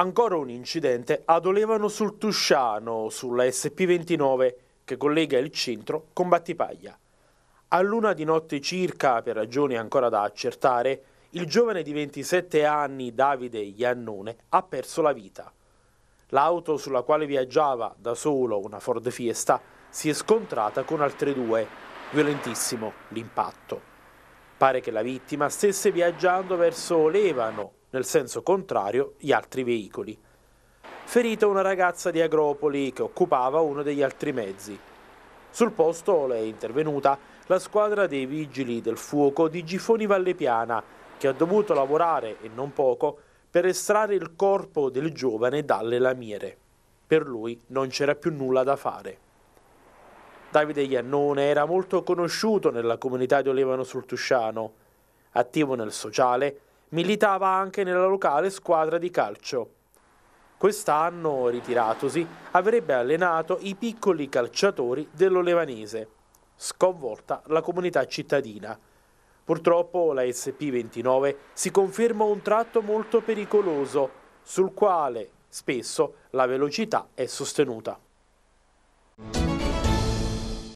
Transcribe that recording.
Ancora un incidente ad Olevano sul Tusciano, sulla SP29 che collega il centro con Battipaglia. A luna di notte circa, per ragioni ancora da accertare, il giovane di 27 anni Davide Iannone ha perso la vita. L'auto sulla quale viaggiava da solo, una Ford Fiesta, si è scontrata con altre due. Violentissimo l'impatto. Pare che la vittima stesse viaggiando verso Levano, nel senso contrario, gli altri veicoli. Ferita una ragazza di Agropoli che occupava uno degli altri mezzi. Sul posto le è intervenuta la squadra dei vigili del fuoco di Gifoni Vallepiana, che ha dovuto lavorare, e non poco, per estrarre il corpo del giovane dalle lamiere. Per lui non c'era più nulla da fare. Davide Iannone era molto conosciuto nella comunità di Olevano sul Tusciano. Attivo nel sociale, militava anche nella locale squadra di calcio. Quest'anno, ritiratosi, avrebbe allenato i piccoli calciatori dell'Olevanese. Sconvolta la comunità cittadina. Purtroppo la SP29 si conferma un tratto molto pericoloso, sul quale spesso la velocità è sostenuta.